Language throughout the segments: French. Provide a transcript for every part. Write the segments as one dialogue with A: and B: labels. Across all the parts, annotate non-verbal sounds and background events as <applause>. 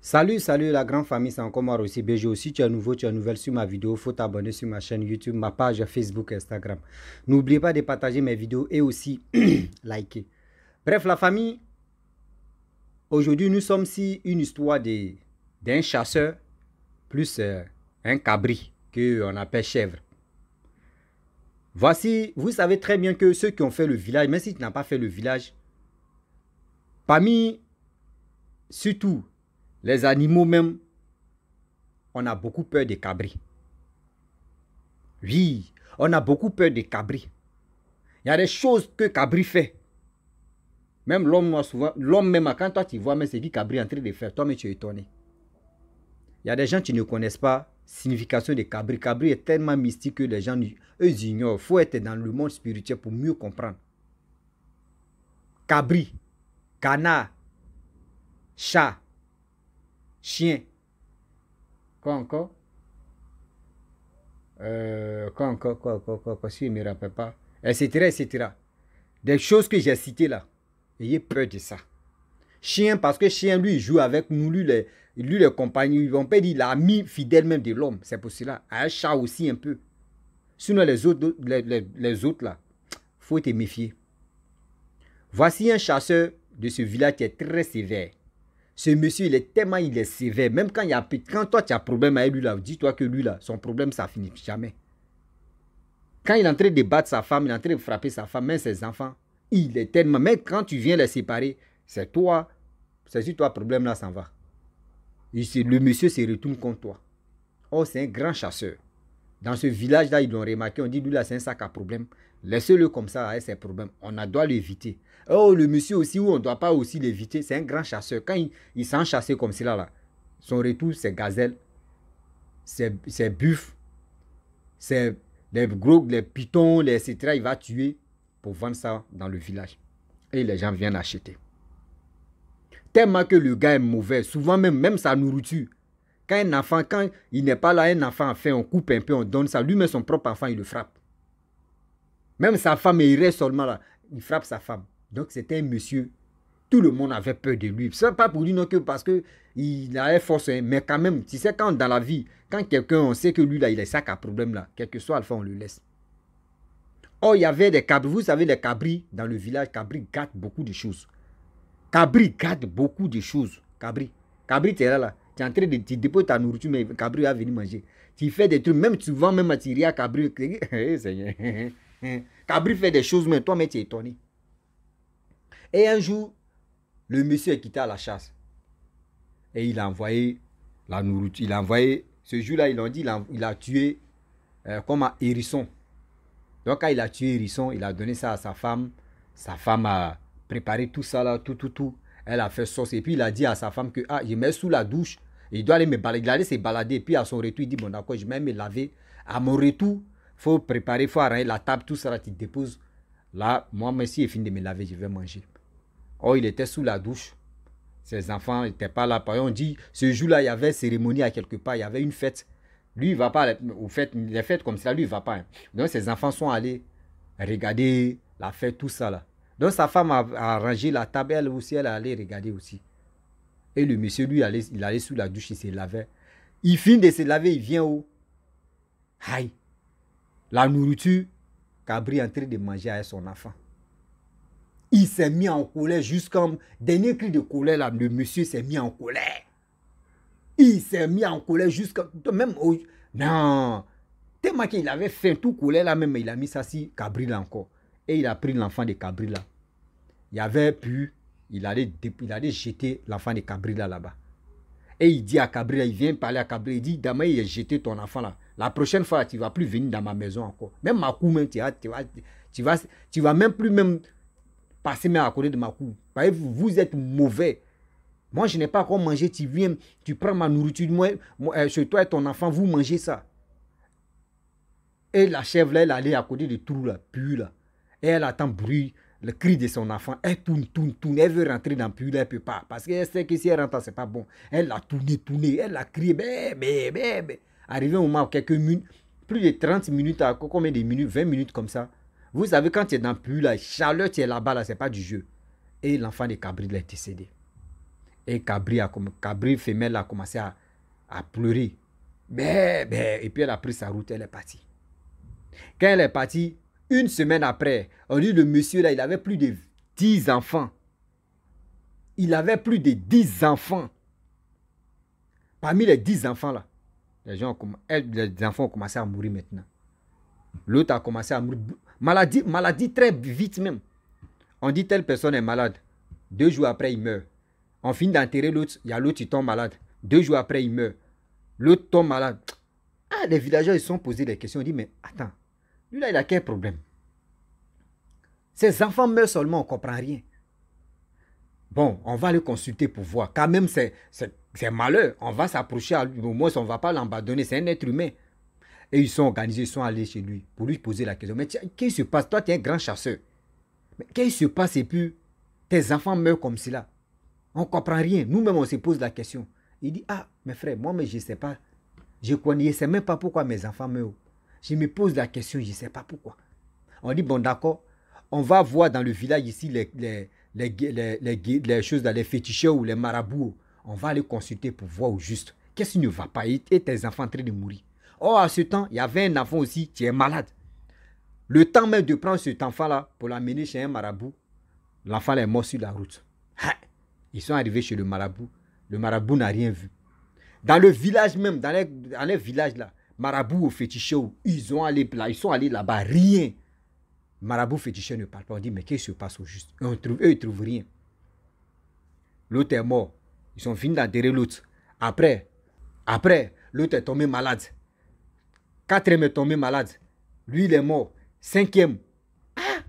A: Salut, salut la grande famille, c'est encore moi aussi BG. Si tu es nouveau, tu es nouvelle sur ma vidéo, faut t'abonner sur ma chaîne YouTube, ma page Facebook, Instagram. n'oubliez pas de partager mes vidéos et aussi <clears throat> liker. Bref, la famille, aujourd'hui nous sommes ici une histoire d'un chasseur plus euh, un cabri que on appelle chèvre. Voici, vous savez très bien que ceux qui ont fait le village, même si tu n'as pas fait le village, parmi surtout les animaux même, on a beaucoup peur des cabris. Oui, on a beaucoup peur des cabris. Il y a des choses que cabri fait. Même l'homme, souvent, l'homme même, quand toi tu vois, mais c'est qui cabri en train de faire, toi mais tu es étonné. Il y a des gens qui ne connaissent pas signification de cabri. Cabri est tellement mystique que les gens, eux, ignorent. Il faut être dans le monde spirituel pour mieux comprendre. Cabri, canard, chat, chien. Quoi encore euh, Quoi encore Quoi encore Quoi Si ne me rappelle pas. Etc. Des choses que j'ai citées là. Ayez peur de ça. Chien, parce que chien, lui, il joue avec nous, lui, les, lui, les compagnons. On peut dire l'ami fidèle même de l'homme. C'est pour cela. Un chat aussi, un peu. Sinon, les autres, les, les, autres là, faut être méfier. Voici un chasseur de ce village qui est très sévère ce monsieur, il est tellement, il est sévère. Même quand, il y a, quand toi, tu as problème avec lui, là, dis-toi que lui, là, son problème, ça finit jamais. Quand il est en train de battre sa femme, il est en train de frapper sa femme, même ses enfants, il est tellement... Même quand tu viens les séparer, c'est toi, c'est sur toi, problème, là, ça va. le monsieur se retourne contre toi. Oh, c'est un grand chasseur. Dans ce village-là, ils l'ont remarqué. On dit, lui, là, c'est un sac à problème. Laissez-le comme ça, c'est un problème. On a, doit l'éviter. Oh, le monsieur aussi, où on ne doit pas aussi l'éviter, c'est un grand chasseur. Quand il, s'en chasse comme cela, là, son retour, c'est gazelle, c'est buff. c'est les gros, les pitons, les etc. Il va tuer pour vendre ça dans le village. Et les gens viennent acheter. Tellement que le gars est mauvais, souvent même, même sa nourriture, quand un enfant, quand il n'est pas là, un enfant a fait, on coupe un peu, on donne ça. Lui-même, son propre enfant, il le frappe. Même sa femme, il reste seulement là. Il frappe sa femme. Donc, c'était un monsieur. Tout le monde avait peur de lui. Ce n'est pas pour lui non que parce qu'il avait force, hein. mais quand même, tu sais, quand dans la vie, quand quelqu'un, on sait que lui, là, il est sac à problème, là, quel que soit fond, on le laisse. Oh il y avait des cabris. Vous savez, les cabris, dans le village, cabris gâtent beaucoup de choses. Cabri garde beaucoup de choses. Cabri. Cabri, tu là, là. Tu es en train de déposer ta nourriture, mais Cabri a venu manger. Tu fais des trucs, même tu vends même à Thierry Cabri. Cabri fait des choses, mais toi, mais tu es étonné. Et un jour, le monsieur est quitté à la chasse. Et il a envoyé la nourriture. Il a envoyé, ce jour-là, ils l'ont dit, il a, il a tué euh, comme un hérisson. Donc, quand il a tué Hérisson, il a donné ça à sa femme. Sa femme a préparé tout ça là, tout, tout, tout. Elle a fait sauce. Et puis, il a dit à sa femme que, ah, je mets sous la douche il doit aller me balader. se balader. puis à son retour, il dit Bon, d'accord, je vais me laver. À mon retour, il faut préparer, il faut arranger la table, tout ça. Là, tu déposes. Là, moi, si il fini de me laver, je vais manger. Oh, il était sous la douche. Ses enfants n'étaient pas là. On dit Ce jour-là, il y avait une cérémonie à quelque part. Il y avait une fête. Lui, il ne va pas aux fêtes. Les fêtes comme ça, lui, il ne va pas. Hein. Donc, ses enfants sont allés regarder la fête, tout ça là. Donc, sa femme a, a arrangé la table. Elle aussi, elle est allée regarder aussi. Et le monsieur, lui, il allait sous la douche, il se lavait. Il finit de se laver, il vient où Aïe La nourriture Cabri est en train de manger avec son enfant. Il s'est mis en colère jusqu'à... dernier cri de colère, là, le monsieur s'est mis en colère. Il s'est mis en colère jusqu'à. Même au... Non Tellement qu'il avait fait tout colère là même, il a mis ça si Cabri là encore. Et il a pris l'enfant de Cabri là. Il y avait pu il allait, jeter l'enfant de Cabrilla là-bas. Et il dit à Cabrilla, il vient parler à Cabrilla, il dit, Dama, il a jeté ton enfant là. La prochaine fois, tu ne vas plus venir dans ma maison encore. Même ma même, tu, vas, tu, vas, tu, vas, tu vas même plus même passer même à côté de ma Makou. Vous êtes mauvais. Moi, je n'ai pas encore mangé. Tu viens, tu prends ma nourriture. Moi, moi, euh, chez toi et ton enfant, vous mangez ça. Et la chèvre, elle allait à côté de trou, là, puis là. Et elle attend bruit le cri de son enfant, elle tourne, tourne, tourne, elle veut rentrer dans le puits, elle ne peut pas. Parce qu'elle sait que si elle rentre, ce n'est pas bon. Elle a tourné, tourné, elle a crié, ben, ben, ben, Arrivé au moment où quelques minutes, plus de 30 minutes, à combien de minutes, 20 minutes comme ça. Vous savez, quand tu es dans le puits, la chaleur, tu es là-bas, là, ce n'est pas du jeu. Et l'enfant de Cabri est décédé. Et Cabri, a, Cabri femelle a commencé à, à pleurer. Et puis elle a pris sa route, elle est partie. Quand elle est partie, une semaine après, on dit le monsieur là, il avait plus de 10 enfants. Il avait plus de 10 enfants. Parmi les 10 enfants là, les, gens les enfants ont commencé à mourir maintenant. L'autre a commencé à mourir. Maladie, maladie très vite même. On dit telle personne est malade. Deux jours après, il meurt. On finit d'enterrer l'autre. Il y a l'autre qui tombe malade. Deux jours après, il meurt. L'autre tombe malade. Ah, les villageois, ils sont posés des questions. On dit, mais attends, lui, là, il a quel problème Ses enfants meurent seulement, on ne comprend rien. Bon, on va le consulter pour voir. Quand même, c'est malheur. On va s'approcher à lui. Au moins, on ne va pas l'abandonner. C'est un être humain. Et ils sont organisés, ils sont allés chez lui pour lui poser la question. Mais qu'est-ce qui se passe Toi, tu es un grand chasseur. Mais qu'est-ce qui se passe et puis tes enfants meurent comme cela On ne comprend rien. Nous-mêmes, on se pose la question. Il dit, ah, mes frères, moi, mais je ne sais pas. Je ne connais, sais même pas pourquoi mes enfants meurent. Je me pose la question, je ne sais pas pourquoi. On dit, bon, d'accord, on va voir dans le village ici les, les, les, choses, les féticheurs ou les marabouts. On va les consulter pour voir au juste. Qu'est-ce qui ne va pas Et tes enfants en train de mourir. Or, oh, à ce temps, il y avait un enfant aussi qui est malade. Le temps même de prendre cet enfant-là pour l'amener chez un marabout, l'enfant est mort sur la route. Ils sont arrivés chez le marabout. Le marabout n'a rien vu. Dans le village même, dans dans les villages là, marabout ou fétiché, ils ont allé là, ils sont allés là-bas, rien. Marabout fétiché ne parle pas. On dit, mais qu'est-ce qui se passe au juste on trouve, Eux, ils trouvent rien. L'autre est mort. Ils sont finis d'enterrer l'autre. Après, après, l'autre est tombé malade. Quatrième est tombé malade. Lui, il est mort. Cinquième. Ah!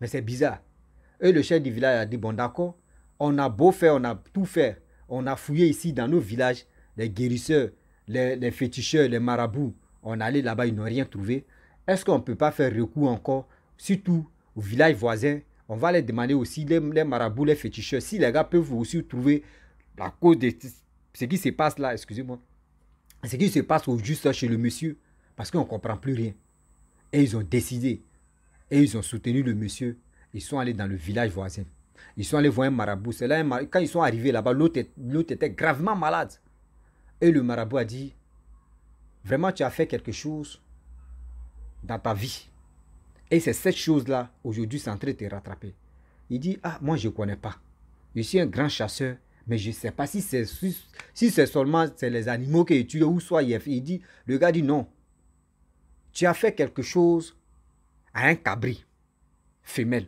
A: Mais c'est bizarre. Et le chef du village a dit, bon d'accord, on a beau faire, on a tout fait. On a fouillé ici dans nos villages, les guérisseurs, les, féticheurs, les marabouts, on allait là-bas, ils n'ont rien trouvé. Est-ce qu'on ne peut pas faire recours encore, surtout au village voisin On va aller demander aussi, les, marabouts, les féticheurs, si les gars peuvent aussi trouver la cause de ce qui se passe là, excusez-moi. Ce qui se passe au juste chez le monsieur, parce qu'on ne comprend plus rien. Et ils ont décidé, et ils ont soutenu le monsieur. Ils sont allés dans le village voisin. Ils sont allés voir un marabout. Là un marabout. Quand ils sont arrivés là-bas, l'autre était gravement malade. Et le marabout a dit, vraiment tu as fait quelque chose dans ta vie. Et c'est cette chose-là, aujourd'hui, c'est en train de te rattraper. Il dit, ah, moi je ne connais pas. Je suis un grand chasseur, mais je ne sais pas si c'est si, c'est seulement les animaux que tu ou soit il, dit, le gars dit non. Tu as fait quelque chose à un cabri, femelle.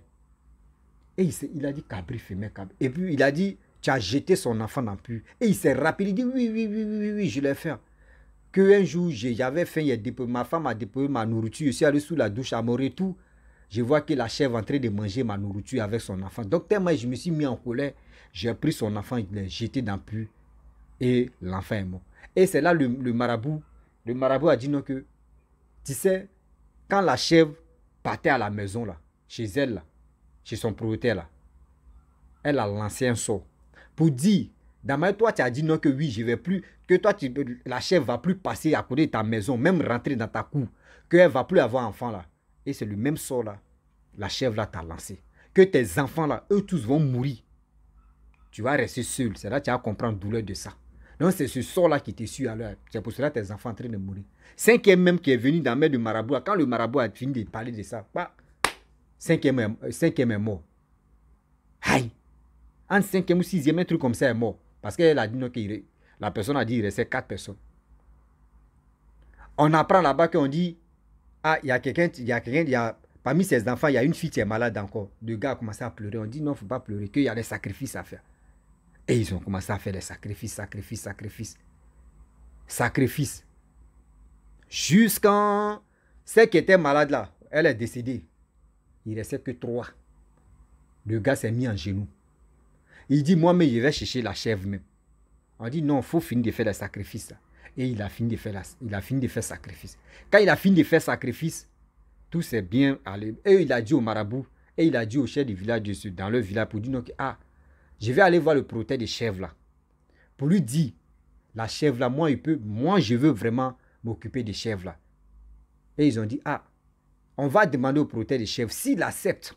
A: Et il, il a dit cabri, femelle, cabri. Et puis il a dit, tu as jeté son enfant dans le puits. Et il s'est rappelé, il dit oui, oui, oui, oui, oui, je l'ai fait. Que un jour, j'avais faim, ma femme a déposé ma nourriture, je suis allé sous la douche à mourir tout. Je vois que la chèvre en train de manger ma nourriture avec son enfant. Donc tellement je me suis mis en colère, j'ai pris son enfant, je l'ai jeté dans le puits et l'enfant est mort. Et c'est là le, marabout. Le marabout a dit non que, tu sais, quand la chèvre partait à la maison là, chez elle chez son propriétaire là, elle a lancé un saut pour dire, Dans Damaï, toi, tu as dit non que oui, je vais plus, que toi, tu, la chèvre va plus passer à côté de ta maison, même rentrer dans ta cour, qu'elle va plus avoir enfant là. Et c'est le même sort là, la chèvre là t'a lancé. Que tes enfants là, eux tous vont mourir. Tu vas rester seul. C'est là que tu vas comprendre la douleur de ça. Non, c'est ce sort là qui te suit à l'heure. C'est pour cela que tes enfants en train de mourir. Cinquième même qui est venu dans la mer du marabout, quand le marabout a fini de parler de ça, bah, euh, cinquième est mort. Aïe! en cinquième ou sixième, un truc comme ça est mort. Parce qu'elle a dit la personne a dit il restait quatre personnes. On apprend là-bas qu'on dit Ah, il y a quelqu'un, il y a quelqu'un, il y a parmi ses enfants, il y a une fille qui est malade encore. Le gars a commencé à pleurer. On dit non, il ne faut pas pleurer, qu'il y a des sacrifices à faire. Et ils ont commencé à faire des sacrifices, sacrifices, sacrifices. Sacrifices. Jusqu'en. Celle qui était malade là, elle est décédée. Il ne restait que trois. Le gars s'est mis en genoux. Il dit, moi-même, je vais chercher la chèvre même. On dit, non, il faut finir de faire des sacrifices. Et il a fini de faire, il a fini de faire sacrifice. Quand il a fini de faire sacrifice, tout s'est bien allé. Et il a dit au marabout, et il a dit au chef du village dans le village, pour dire, ah, je vais aller voir le protège des chèvres là. Pour lui dire, la chèvre là, moi, il peut, moi, je veux vraiment m'occuper des chèvres là. Et ils ont dit, ah, on va demander au protège des chèvres. S'il accepte,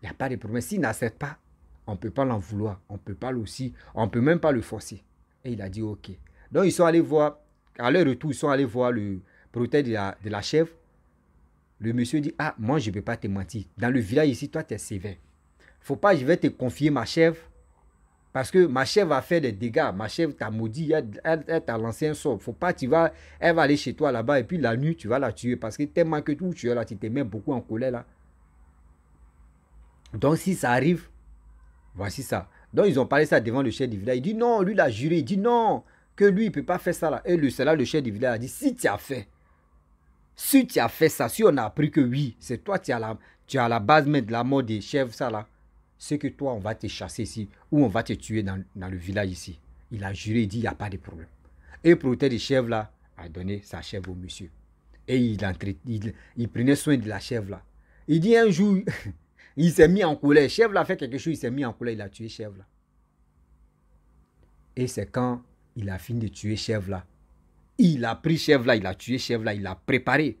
A: il n'y a pas de problème. S'il n'accepte pas, on ne peut pas l'en vouloir. On ne peut pas aussi. On peut même pas le forcer. Et il a dit OK. Donc ils sont allés voir, à leur retour, ils sont allés voir le protège de la, chèvre. Le monsieur dit, ah, moi, je ne peux pas te mentir. Dans le village ici, toi, tu es sévère. faut pas, je vais te confier ma chèvre. Parce que ma chèvre a fait des dégâts. Ma chèvre t'a maudit. Elle, elle, t'a lancé un sort. faut pas, tu vas, elle va aller chez toi là-bas. Et puis la nuit, tu vas la tuer. Parce que tellement que tout, tu es là, tu te mets beaucoup en colère là. Donc si ça arrive, Voici ça. Donc ils ont parlé ça devant le chef du village. Il dit non, lui l'a juré. Il dit non, que lui, il ne peut pas faire ça là. Et le, le chef du village a dit, si tu as fait, si tu as fait ça, si on a appris que oui, c'est toi qui as la, tu as la base même de la mort des chefs, ça là, c'est que toi, on va te chasser ici, ou on va te tuer dans, le village ici. Il a juré, il dit, il n'y a pas de problème. Et protéger des chefs, là, a donné sa chèvre au monsieur. Et il prenait soin de la chèvre là. Il dit un jour, <laughs> Il s'est mis en colère. Chèvre a fait quelque chose, il s'est mis en colère, il a tué Chèvre là. Et c'est quand il a fini de tuer Chèvre là. Il a pris Chèvre là, il a tué Chèvre là, il l'a préparé.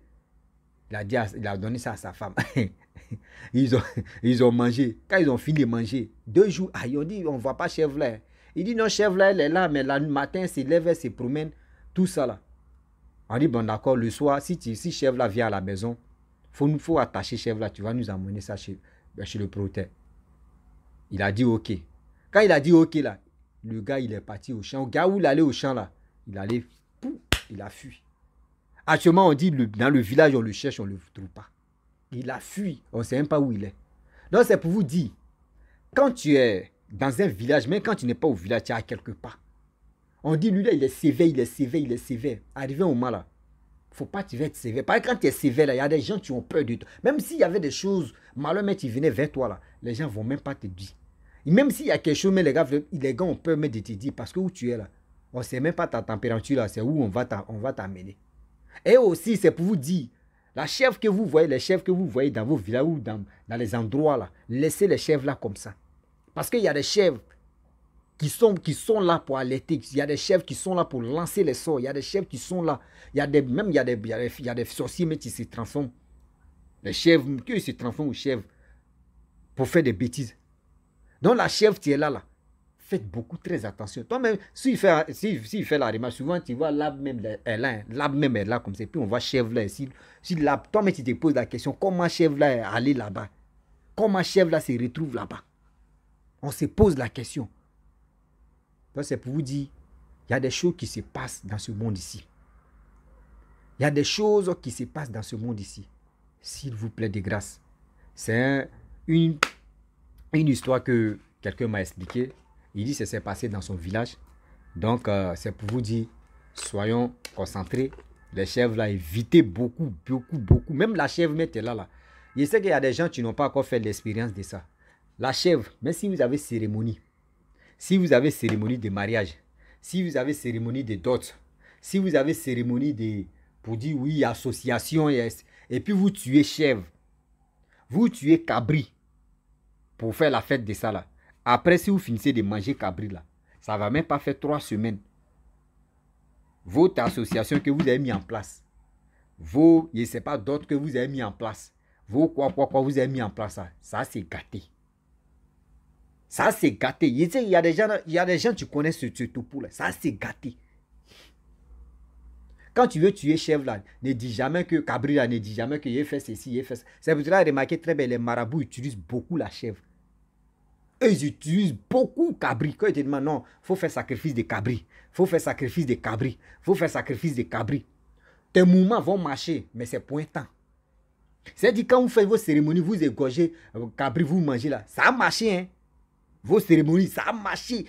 A: Il a, il a donné ça à sa femme. <laughs> ils, ont, ils ont mangé. Quand ils ont fini de manger, deux jours, ah, ils ont dit on ne voit pas Chèvre là. Il dit non, Chèvre là, elle est là, mais le matin, elle se lève, elle se promène, tout ça là. On dit bon, d'accord, le soir, si, tu, si Chèvre là vient à la maison, faut, faut attacher Chèvre là, tu vas nous amener ça chez, chez ben, le protège. Il a dit OK. Quand il a dit OK, là, le gars, il est parti au champ. le gars où il allait au champ, là, il allait, pouf, il a fui. Actuellement, on dit, dans le village, on le cherche, on ne le trouve pas. Il a fui. On ne sait même pas où il est. Donc, c'est pour vous dire, quand tu es dans un village, même quand tu n'es pas au village, tu es à quelque pas. On dit, lui, là, il est sévère, il est sévère, il est sévère. Arrivé au mal là, faut pas tu sévère. Par exemple, quand tu es sévère, il y a des gens qui ont peur de toi. Même s'il y avait des choses, malheureux mais tu venais vers toi, là, les gens ne vont même pas te dire. même s'il y a quelque chose, mais les gars, les gars ont peur de te dire parce que où tu es là, on ne sait même pas ta température là, c'est où on va t'amener. Et aussi, c'est pour vous dire, la chèvre que vous voyez, les chèvres que vous voyez dans vos villas ou dans, dans les endroits là, laissez les chèvres là comme ça. Parce qu'il y a des chèvres, qui sont, qui sont là pour alerter. Il y a des chefs qui sont là pour lancer les sorts. Il y a des chefs qui sont là. Il y a des, même il y a des, il y a des, sorciers, mais qui se transforment. Les chefs, qui se transforment aux chefs pour faire des bêtises. Donc la chef, tu es là, là. Faites beaucoup très attention. Toi-même, s'il fait, si, si fait la remarque, souvent tu vois l'âme même est là, hein. l'âme même est là comme ça. Puis on voit chef là. Si, si toi-même tu te poses la question, comment chef là est allé là-bas Comment chef là se retrouve là-bas On se pose la question. Donc, c'est pour vous dire, il y a des choses qui se passent dans ce monde ici. Il y a des choses qui se passent dans ce monde ici. S'il vous plaît, des grâces. C'est une, une histoire que quelqu'un m'a expliquée. Il dit que ça s'est passé dans son village. Donc, euh, c'est pour vous dire, soyons concentrés. Les chèvres, là, évitez beaucoup, beaucoup, beaucoup. Même la chèvre, mettez là, là. Je sais qu'il y a des gens qui n'ont pas encore fait l'expérience de ça. La chèvre, même si vous avez cérémonie, si vous avez cérémonie de mariage, si vous avez cérémonie de dot, si vous avez cérémonie de, pour dire oui, association, yes, et puis vous tuez chèvre, vous tuez cabri pour faire la fête de ça là. Après, si vous finissez de manger cabri là, ça va même pas faire trois semaines. Votre association que vous avez mis en place, vos, je ne sais pas, d'autres que vous avez mis en place, vos quoi, quoi, quoi vous avez mis en place, ça, ça c'est gâté. Ça, c'est gâté. Il y a des gens, il y tu connais ce, tout topo-là. Ça, c'est gâté. Quand tu veux tuer chèvre, là, ne dis jamais que là, ne dis jamais que qu'il fait ceci, il fait ça. C'est pour cela que remarqué très bien, les marabouts utilisent beaucoup la chèvre. ils utilisent beaucoup cabri. Quand ils te demandent non, il faut faire sacrifice de cabri, faut faire sacrifice de cabri, faut faire sacrifice de cabri. Tes mouvements vont marcher, mais c'est pointant. C'est-à-dire quand vous faites vos cérémonies, vous égorgez cabri, euh, vous mangez là. Ça a marché, hein vos cérémonies, ça a marché.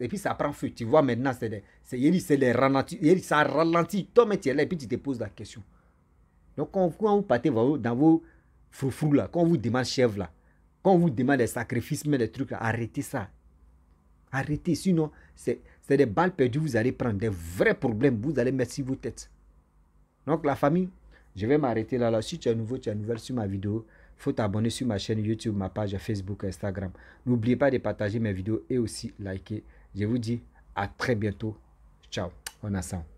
A: et puis ça prend feu. Tu vois, maintenant, c'est des, c'est, ralentis, ça ralentit. Toi, mais tu là et puis tu te poses la question. Donc, quand, vous partez dans vos froufrous là, quand on vous demande chèvre là, quand on vous demande des sacrifices, mais des trucs arrêtez ça. Arrêtez, sinon, c'est, des balles perdues, vous allez prendre des vrais problèmes, vous allez mettre sur vos têtes. Donc, la famille, je vais m'arrêter là, là. Si tu es nouveau, tu es nouvelle sur ma vidéo, faut t'abonner sur ma chaîne YouTube, ma page Facebook, Instagram. N'oubliez pas de partager mes vidéos et aussi liker. Je vous dis à très bientôt. Ciao, on a